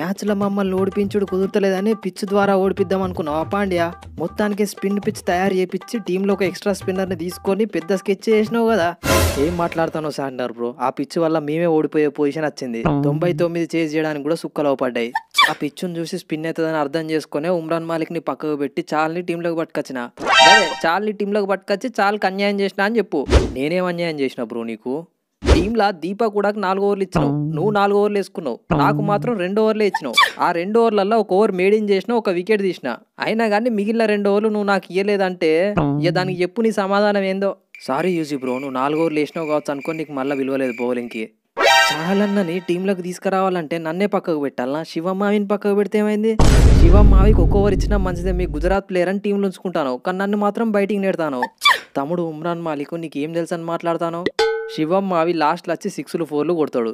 మ్యాచ్లో మమ్మల్ని ఓడిపించుడు కుదురుతలేదని పిచ్ ద్వారా ఓడిపిద్దాం అనుకున్నాం పాండ్యా మొత్తానికి స్పిన్ పిచ్ తయారు చేయించి టీంలో ఒక ఎక్స్ట్రా స్పిన్నర్ని తీసుకొని పెద్ద స్కెచ్ చేసినావు కదా ఏం మాట్లాడుతున్నావు సాండర్ బ్రో ఆ పిచ్ వల్ల మేమే ఓడిపోయే పొజిషన్ వచ్చింది తొంభై తొమ్మిది చేజ్ చేయడానికి కూడా సుక్కలు పడ్డాయి ఆ పిచ్చును చూసి స్పిన్ అవుతుందని అర్థం చేసుకునే ఉమ్రాన్ మాలిక్ ని పక్కకు పెట్టి చాల్ని టీంలోకి పట్టుకొచ్చిన చాలని చాల్ని టీంలోకి పట్టుకొచ్చి చాల్కి అన్యాయం చేసిన అని చెప్పు నేనేం అన్యాయం చేసిన బ్రో నీకు లా దీపా కూడా నాలుగు ఓవర్లు ఇచ్చినావు నువ్వు నాలుగు ఓవర్లు వేసుకున్నావు నాకు మాత్రం రెండు ఓవర్లు ఇచ్చినావు ఆ రెండు ఓవర్లలో ఒక ఓవర్ మేడింగ్ చేసిన ఒక వికెట్ తీసిన అయినా కానీ మిగిలిన రెండు ఓవర్లు నువ్వు నాకు ఇయ్యలేదంటే ఇక దానికి చెప్పు నీ సమాధానం ఏందో సారీ యూజీ బ్రో నువ్వు నాలుగు ఓవర్లు వేసినావు కావచ్చు అనుకో నీకు మళ్ళీ విలువలేదు బౌలింగ్కి చాలన్నని టీంలోకి తీసుకురావాలంటే నన్నే పక్కకు పెట్టాలనా శివ మావిని పక్కకు పెడితే ఏమైంది శివమ్మావికి ఒక ఓవర్ ఇచ్చినా మంచిదే మీ గుజరాత్ ప్లేయర్ అని టీంలో ఉంచుకుంటాను కానీ నన్ను మాత్రం బయటికి నెడతాను తమ్ముడు ఉమ్రాన్ మాలిక్ నీకు ఏం తెలుసు అని మాట్లాడతాను శివం మావి లాస్ట్ వచ్చి సిక్స్లు ఫోర్లు కొడతాడు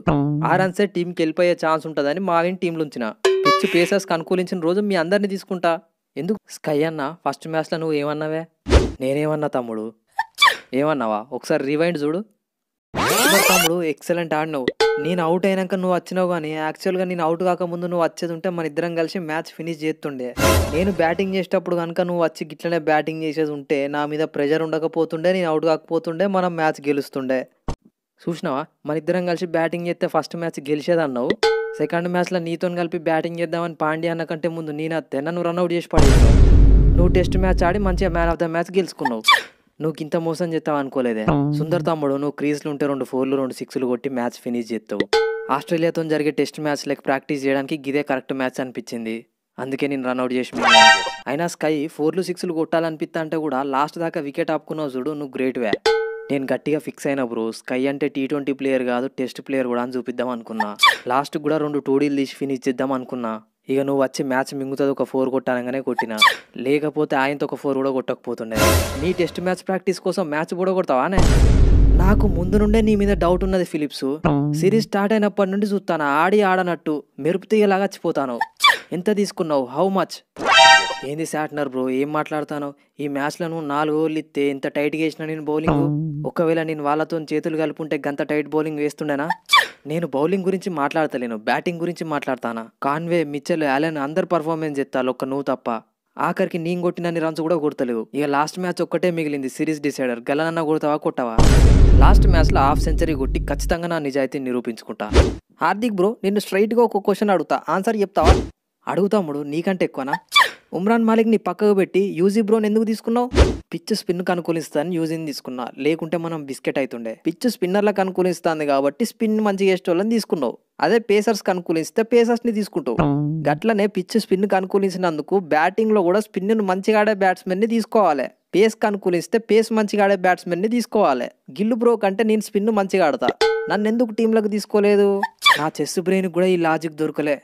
రన్సే టీమ్కి వెళ్ళిపోయే ఛాన్స్ ఉంటుందని మావిని టీంలు ఉంచిన పిచ్చి పేసర్స్ అనుకూలించిన రోజు మీ అందరిని తీసుకుంటా ఎందుకు స్కై అన్న ఫస్ట్ మ్యాచ్లో నువ్వు ఏమన్నావే నేనేమన్నా తమ్ముడు ఏమన్నావా ఒకసారి రివైండ్ చూడు తమ్ముడు ఎక్సలెంట్ ఆడినావు నేను అవుట్ అయినాక నువ్వు వచ్చినావు కానీ యాక్చువల్గా నేను అవుట్ కాకముందు నువ్వు వచ్చేది ఉంటే మన ఇద్దరం కలిసి మ్యాచ్ ఫినిష్ చేస్తుండే నేను బ్యాటింగ్ చేసేటప్పుడు కనుక నువ్వు వచ్చి గిట్లనే బ్యాటింగ్ చేసేది ఉంటే నా మీద ప్రెషర్ ఉండకపోతుండే నేను అవుట్ కాకపోతుండే మనం మ్యాచ్ గెలుస్తుండే చూసినావా మన ఇద్దరం కలిసి బ్యాటింగ్ చేస్తే ఫస్ట్ మ్యాచ్ గెలిచేదన్నావు సెకండ్ మ్యాచ్లో నీతో కలిపి బ్యాటింగ్ చేద్దామని పాండ్యా అన్న కంటే ముందు నేను తెన్న నువ్వు రన్అట్ చేసి పడేసావు నువ్వు టెస్ట్ మ్యాచ్ ఆడి మంచిగా మ్యాన్ ఆఫ్ ద మ్యాచ్ గెలుచుకున్నావు నువ్వు ఇంత మోసం చేస్తావు అనుకోలేదే సుందర్ తమ్ముడు నువ్వు క్రీజ్లు ఉంటే రెండు ఫోర్లు రెండు సిక్స్లు కొట్టి మ్యాచ్ ఫినిష్ చేస్తావు ఆస్ట్రేలియాతో జరిగే టెస్ట్ మ్యాచ్ మ్యాచ్లకు ప్రాక్టీస్ చేయడానికి గిదే కరెక్ట్ మ్యాచ్ అనిపించింది అందుకే నేను రన్అట్ చేసి అయినా స్కై ఫోర్లు సిక్స్లు కొట్టాలనిపిస్తా అంటే కూడా లాస్ట్ దాకా వికెట్ ఆపుకున్నావు చూడు నువ్వు గ్రేట్ వ్యా నేను గట్టిగా ఫిక్స్ అయిన బ్రో స్కై అంటే టీ ట్వంటీ ప్లేయర్ కాదు టెస్ట్ ప్లేయర్ కూడా అని చూపిద్దాం అనుకున్నా లాస్ట్ కూడా రెండు టూడీలు తీసి ఫినిష్ చేద్దాం అనుకున్నా ఇక నువ్వు వచ్చి మ్యాచ్ మింగుతుంది ఒక ఫోర్ కొట్టాలనే కొట్టిన లేకపోతే ఆయనతో ఒక ఫోర్ కూడా కొట్టకపోతుండే నీ టెస్ట్ మ్యాచ్ ప్రాక్టీస్ కోసం మ్యాచ్ కూడా కొడతావానే నాకు ముందు నుండే నీ మీద డౌట్ ఉన్నది ఫిలిప్స్ సిరీస్ స్టార్ట్ అయినప్పటి నుండి చూస్తాను ఆడి ఆడనట్టు మెరుపు తీయలాగా వచ్చిపోతాను ఎంత తీసుకున్నావు హౌ మచ్ ఏంది శాట్నర్ బ్రో ఏం మాట్లాడతాను ఈ మ్యాచ్లను నాలుగు ఓవర్లు ఇస్తే ఇంత టైట్ వేసిన నేను బౌలింగ్ ఒకవేళ నేను వాళ్ళతో చేతులు కలుపుంటే గంత టైట్ బౌలింగ్ వేస్తుండేనా నేను బౌలింగ్ గురించి మాట్లాడతలేను బ్యాటింగ్ గురించి మాట్లాడతానా కాన్వే మిచ్చల్ యాలెన్ అందరు పర్ఫార్మెన్స్ చెప్తారు ఒక్క నువ్వు తప్ప ఆఖరికి నేను కొట్టినన్ని రన్స్ కూడా కొడతలేవు ఇక లాస్ట్ మ్యాచ్ ఒక్కటే మిగిలింది సిరీస్ డిసైడర్ గెలనన్నా కొడతావా కొట్టవా లాస్ట్ మ్యాచ్లో హాఫ్ సెంచరీ కొట్టి ఖచ్చితంగా నా నిజాయితీ నిరూపించుకుంటా హార్దిక్ బ్రో నిన్ను స్ట్రైట్గా ఒక క్వశ్చన్ అడుగుతా ఆన్సర్ చెప్తావా అడుగుతాముడు నీకంటే ఎక్కువనా ఉమ్రాన్ మాలిక్ని పక్కకు పెట్టి యూజీ బ్రోన్ ఎందుకు తీసుకున్నావు పిచ్ స్పిన్కు అనుకూలిస్తాను యూజీని తీసుకున్నా లేకుంటే మనం బిస్కెట్ అవుతుండే పిచ్ స్పిన్నర్లకు అనుకూలిస్తుంది కాబట్టి స్పిన్ మంచి వాళ్ళని తీసుకున్నావు అదే పేసర్స్కి అనుకూలిస్తే పేసర్స్ని తీసుకుంటావు గట్లనే పిచ్ స్పిన్కి అనుకూలించినందుకు బ్యాటింగ్లో కూడా స్పిన్ను మంచిగా ఆడే బ్యాట్స్మెన్ని తీసుకోవాలి పేస్కి అనుకూలిస్తే పేస్ మంచిగా ఆడే బ్యాట్స్మెన్ని తీసుకోవాలి గిల్లు బ్రో కంటే నేను స్పిన్ మంచిగా ఆడతా నన్ను ఎందుకు టీంలకు తీసుకోలేదు నా చెస్ బ్రెయిన్ కూడా ఈ లాజిక్ దొరకలే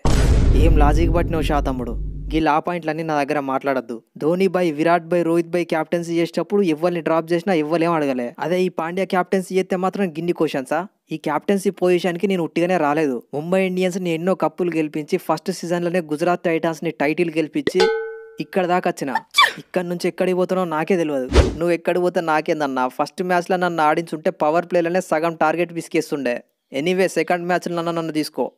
ఏం లాజిక్ పట్టినావు శాతమ్ముడు ఈ లా పాయింట్లన్నీ నా దగ్గర మాట్లాడద్దు Dhoni bye Virat bye Rohit bye captaincy చేసేటప్పుడు ఎవరిని డ్రాప్ చేసినా ఎవరేం అడగలే అదే ఈ పాండ్యా క్యాప్టెన్సీ చేస్తే మాత్రం గిన్ని క్వశ్చన్సా ఈ క్యాప్టెన్సీ పొజిషన్కి నేను ఉట్టిగానే రాలేదు ముంబై ఇండియన్స్ని ఎన్నో కప్పులు గెలిపించి ఫస్ట్ సీజన్లోనే గుజరాత్ టైటాన్స్ని టైటిల్ గెలిపించి ఇక్కడ దాకా వచ్చిన ఇక్కడ నుంచి ఎక్కడికి పోతానో నాకే తెలియదు నువ్వు ఎక్కడికి పోతే నాకేందన్నా ఫస్ట్ మ్యాచ్లో నన్ను ఆడించుంటే పవర్ ప్లేలోనే సగం టార్గెట్ విసికేస్తుండే ఎనీవే సెకండ్ మ్యాచ్లో నన్ను తీసుకో